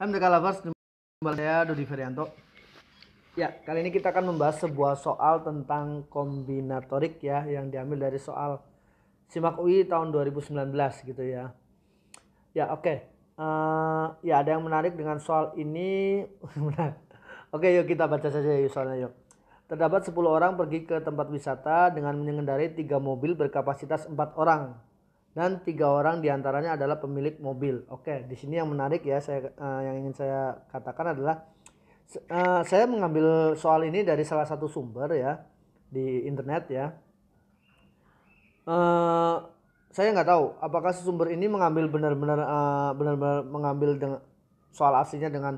MDK Lovers, kembali saya Dodi Ferianto. Ya, kali ini kita akan membahas sebuah soal tentang kombinatorik ya yang diambil dari soal Simak UI tahun 2019 gitu ya. Ya, oke. Okay. Uh, eh, ya, ada yang menarik dengan soal ini. oke, okay, yuk kita baca saja yuk ya, soalnya yuk. Terdapat 10 orang pergi ke tempat wisata dengan mengendarai tiga mobil berkapasitas 4 orang dan tiga orang diantaranya adalah pemilik mobil. Oke, di sini yang menarik ya saya uh, yang ingin saya katakan adalah uh, saya mengambil soal ini dari salah satu sumber ya di internet ya. Uh, saya nggak tahu apakah sumber ini mengambil benar-benar uh, benar-benar mengambil dengan soal aslinya dengan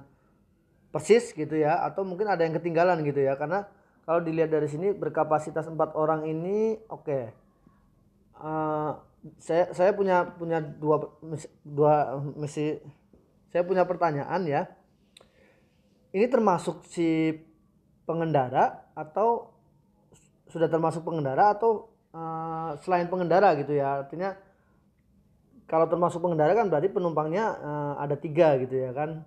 persis gitu ya atau mungkin ada yang ketinggalan gitu ya karena kalau dilihat dari sini berkapasitas empat orang ini oke okay. uh, saya saya punya punya dua dua misi saya punya pertanyaan ya ini termasuk si pengendara atau sudah termasuk pengendara atau uh, selain pengendara gitu ya artinya kalau termasuk pengendara kan berarti penumpangnya uh, ada tiga gitu ya kan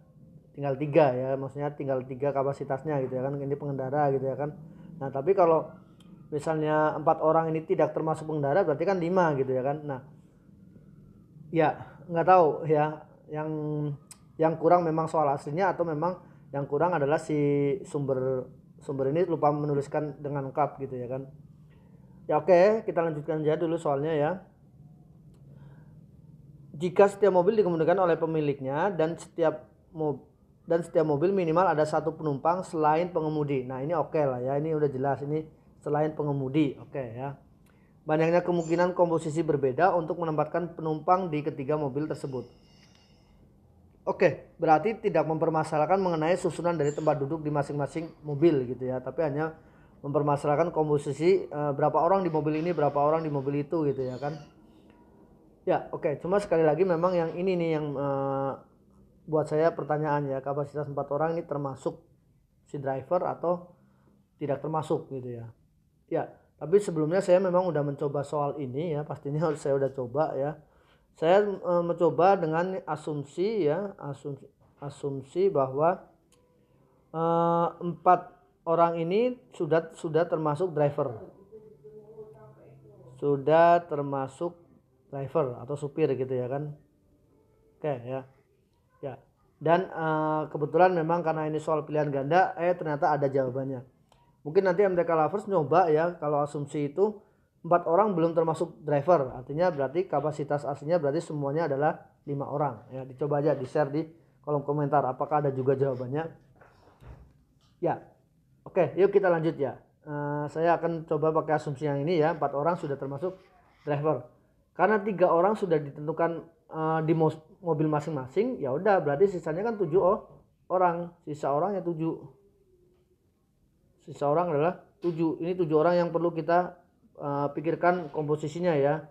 tinggal tiga ya maksudnya tinggal tiga kapasitasnya gitu ya kan ini pengendara gitu ya kan nah tapi kalau misalnya empat orang ini tidak termasuk pengendara berarti kan lima gitu ya kan nah ya nggak tahu ya yang yang kurang memang soal aslinya atau memang yang kurang adalah si sumber sumber ini lupa menuliskan dengan lengkap gitu ya kan ya oke okay, kita lanjutkan aja dulu soalnya ya jika setiap mobil dikemudikan oleh pemiliknya dan setiap mobil dan setiap mobil minimal ada satu penumpang selain pengemudi. Nah ini oke okay lah ya, ini udah jelas ini selain pengemudi. Oke okay, ya. Banyaknya kemungkinan komposisi berbeda untuk menempatkan penumpang di ketiga mobil tersebut. Oke, berarti tidak mempermasalahkan mengenai susunan dari tempat duduk di masing-masing mobil gitu ya, tapi hanya mempermasalahkan komposisi e, berapa orang di mobil ini, berapa orang di mobil itu gitu ya kan. Ya, oke, okay. cuma sekali lagi memang yang ini nih yang e, buat saya pertanyaan ya, kapasitas empat orang ini termasuk si driver atau tidak termasuk gitu ya ya tapi sebelumnya saya memang udah mencoba soal ini ya pastinya saya udah coba ya saya e, mencoba dengan asumsi ya asumsi asumsi bahwa e, empat orang ini sudah sudah termasuk driver sudah termasuk driver atau supir gitu ya kan oke ya ya dan e, kebetulan memang karena ini soal pilihan ganda eh ternyata ada jawabannya mungkin nanti MTK Lovers nyoba ya kalau asumsi itu empat orang belum termasuk driver artinya berarti kapasitas aslinya berarti semuanya adalah lima orang ya dicoba aja di share di kolom komentar apakah ada juga jawabannya ya oke yuk kita lanjut ya uh, saya akan coba pakai asumsi yang ini ya empat orang sudah termasuk driver karena tiga orang sudah ditentukan uh, di mobil masing-masing ya udah berarti sisanya kan tujuh oh orang sisa orangnya tujuh seseorang adalah tujuh ini tujuh orang yang perlu kita uh, pikirkan komposisinya ya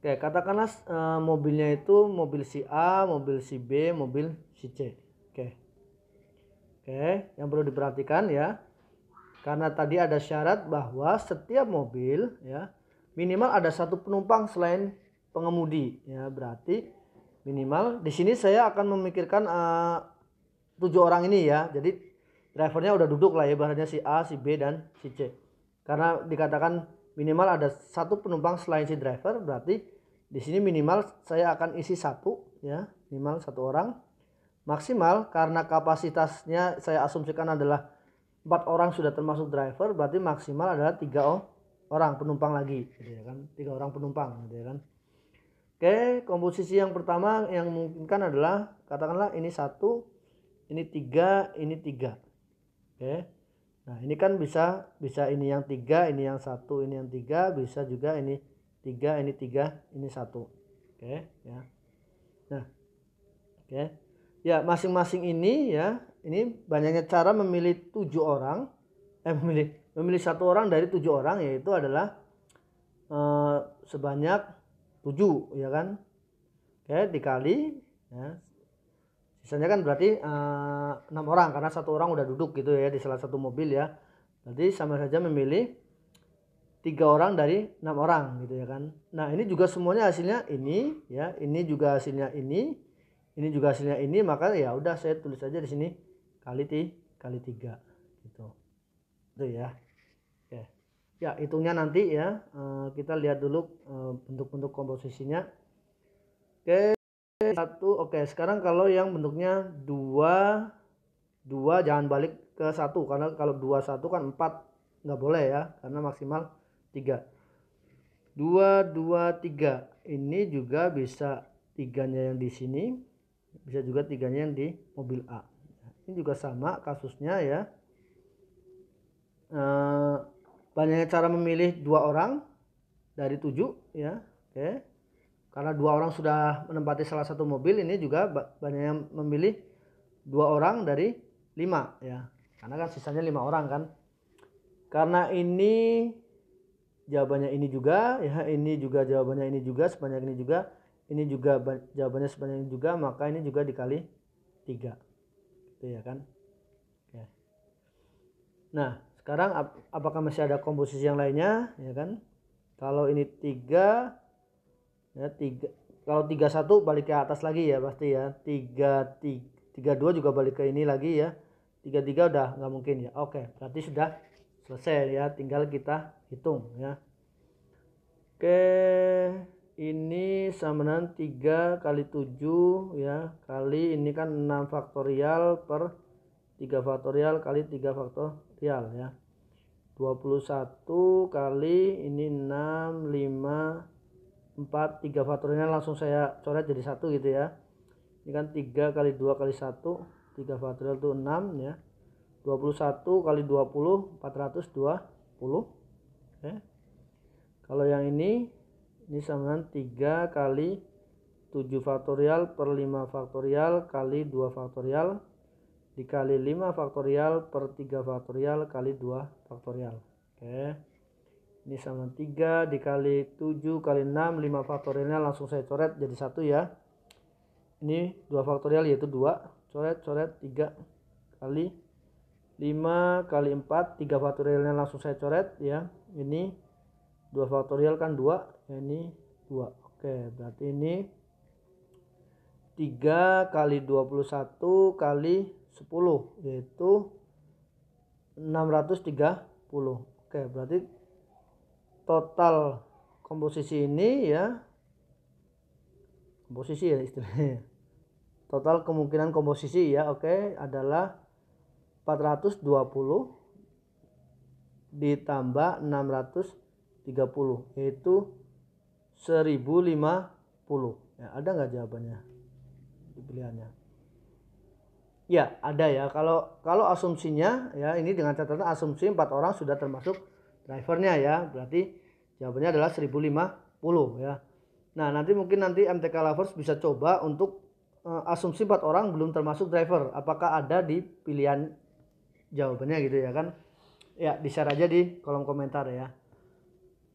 Oke, katakanlah uh, mobilnya itu mobil si A, mobil si B, mobil si C. Oke. Oke, yang perlu diperhatikan ya. Karena tadi ada syarat bahwa setiap mobil ya minimal ada satu penumpang selain pengemudi ya. Berarti minimal di sini saya akan memikirkan eh, tujuh orang ini ya. Jadi drivernya udah duduk lah ya ibaratnya si A, si B dan si C. Karena dikatakan minimal ada satu penumpang selain si driver, berarti di sini minimal saya akan isi satu ya, minimal satu orang. Maksimal karena kapasitasnya saya asumsikan adalah empat orang sudah termasuk driver, berarti maksimal adalah tiga orang penumpang lagi, gitu ya kan? Tiga orang penumpang, gitu ya kan? Oke, komposisi yang pertama yang memungkinkan adalah katakanlah ini satu, ini tiga, ini tiga Oke. Nah, ini kan bisa bisa ini yang tiga, ini yang satu, ini yang tiga, bisa juga ini tiga, ini tiga, ini satu. Oke, ya. Nah, oke. Ya, masing-masing ini ya, ini banyaknya cara memilih tujuh orang, eh memilih memilih satu orang dari tujuh orang yaitu adalah eh, sebanyak tujuh, ya kan? Oke, dikali ya, Misalnya kan berarti eh, enam uh, orang karena satu orang udah duduk gitu ya di salah satu mobil ya. Berarti sama saja memilih tiga orang dari enam orang gitu ya kan. Nah ini juga semuanya hasilnya ini ya, ini juga hasilnya ini, ini juga hasilnya ini. Maka ya udah saya tulis aja di sini kali t kali tiga gitu. Itu ya. Oke. Ya hitungnya nanti ya eh, kita lihat dulu eh, bentuk-bentuk komposisinya. Oke satu oke okay. sekarang kalau yang bentuknya dua dua jangan balik ke satu karena kalau dua satu kan empat nggak boleh ya karena maksimal tiga dua dua tiga ini juga bisa tiganya yang di sini bisa juga tiganya yang di mobil A ini juga sama kasusnya ya e, banyaknya cara memilih dua orang dari tujuh ya oke okay karena dua orang sudah menempati salah satu mobil ini juga banyak yang memilih dua orang dari lima ya karena kan sisanya lima orang kan karena ini jawabannya ini juga ya ini juga jawabannya ini juga sebanyak ini juga ini juga jawabannya sebanyak ini juga maka ini juga dikali tiga itu ya kan ya. nah sekarang ap apakah masih ada komposisi yang lainnya ya kan kalau ini tiga ya tiga kalau tiga satu balik ke atas lagi ya pasti ya tiga tiga dua juga balik ke ini lagi ya tiga tiga udah nggak mungkin ya oke berarti sudah selesai ya tinggal kita hitung ya oke ini sama dengan tiga kali tujuh ya kali ini kan enam faktorial per tiga faktorial kali tiga faktorial ya 21 kali ini 6 5 4 3 faktornya langsung saya coret jadi satu gitu ya ini kan 3 kali 2 kali 1 3 faktorial itu 6 ya 21 kali 20 420 ya. kalau yang ini ini sama dengan 3 kali 7 faktorial per 5 faktorial kali 2 faktorial dikali 5 faktorial per 3 faktorial kali 2 faktorial oke okay ini sama 3 dikali 7 kali 6 5 faktorialnya langsung saya coret jadi satu ya ini 2 faktorial yaitu 2 coret coret 3 kali 5 kali 4 3 faktorialnya langsung saya coret ya ini 2 faktorial kan 2 ya ini 2 oke berarti ini 3 kali 21 kali 10 yaitu 630 oke berarti total komposisi ini ya komposisi ya istilahnya total kemungkinan komposisi ya oke okay, adalah 420 ditambah 630 yaitu 1050 ya ada nggak jawabannya pilihannya ya ada ya kalau kalau asumsinya ya ini dengan catatan asumsi empat orang sudah termasuk drivernya ya berarti jawabannya adalah 1050 ya nah nanti mungkin nanti MTK lovers bisa coba untuk uh, asumsi empat orang belum termasuk driver apakah ada di pilihan jawabannya gitu ya kan ya di share aja di kolom komentar ya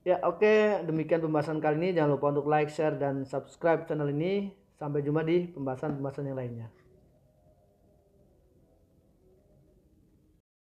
ya oke okay. demikian pembahasan kali ini jangan lupa untuk like share dan subscribe channel ini sampai jumpa di pembahasan-pembahasan yang lainnya